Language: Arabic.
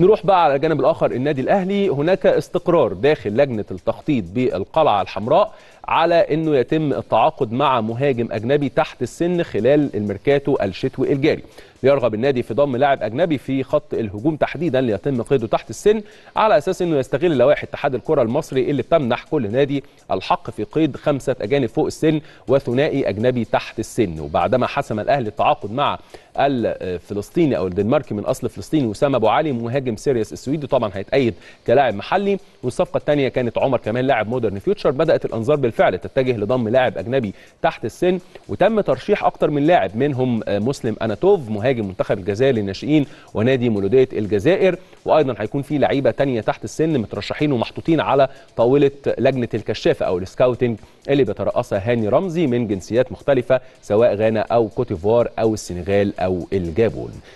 نروح بقى على الجانب الاخر النادي الاهلي هناك استقرار داخل لجنه التخطيط بالقلعه الحمراء على انه يتم التعاقد مع مهاجم اجنبي تحت السن خلال الميركاتو الشتوي الجاري يرغب النادي في ضم لاعب اجنبي في خط الهجوم تحديدا ليتم قيده تحت السن على اساس انه يستغل لوائح اتحاد الكره المصري اللي بتمنح كل نادي الحق في قيد خمسه اجانب فوق السن وثنائي اجنبي تحت السن وبعدما حسم الاهلي التعاقد مع الفلسطيني او الدنماركي من اصل فلسطيني وسام ابو علي مهاجم سيريس السويدي طبعا هيتأيد كلاعب محلي والصفقه الثانيه كانت عمر كمان لاعب مودرن فيوتشر بدات الانظار بالفعل تتجه لضم لاعب اجنبي تحت السن وتم ترشيح اكثر من لاعب منهم مسلم اناتوف مهاجم مهاجم منتخب الجزائر للناشئين ونادي مولوديه الجزائر وايضا هيكون في لعيبه تانية تحت السن مترشحين ومحطوطين على طاوله لجنه الكشافه او السكاوتنج اللي بيترأسها هاني رمزي من جنسيات مختلفه سواء غانا او كوتيفوار او السنغال او الجابون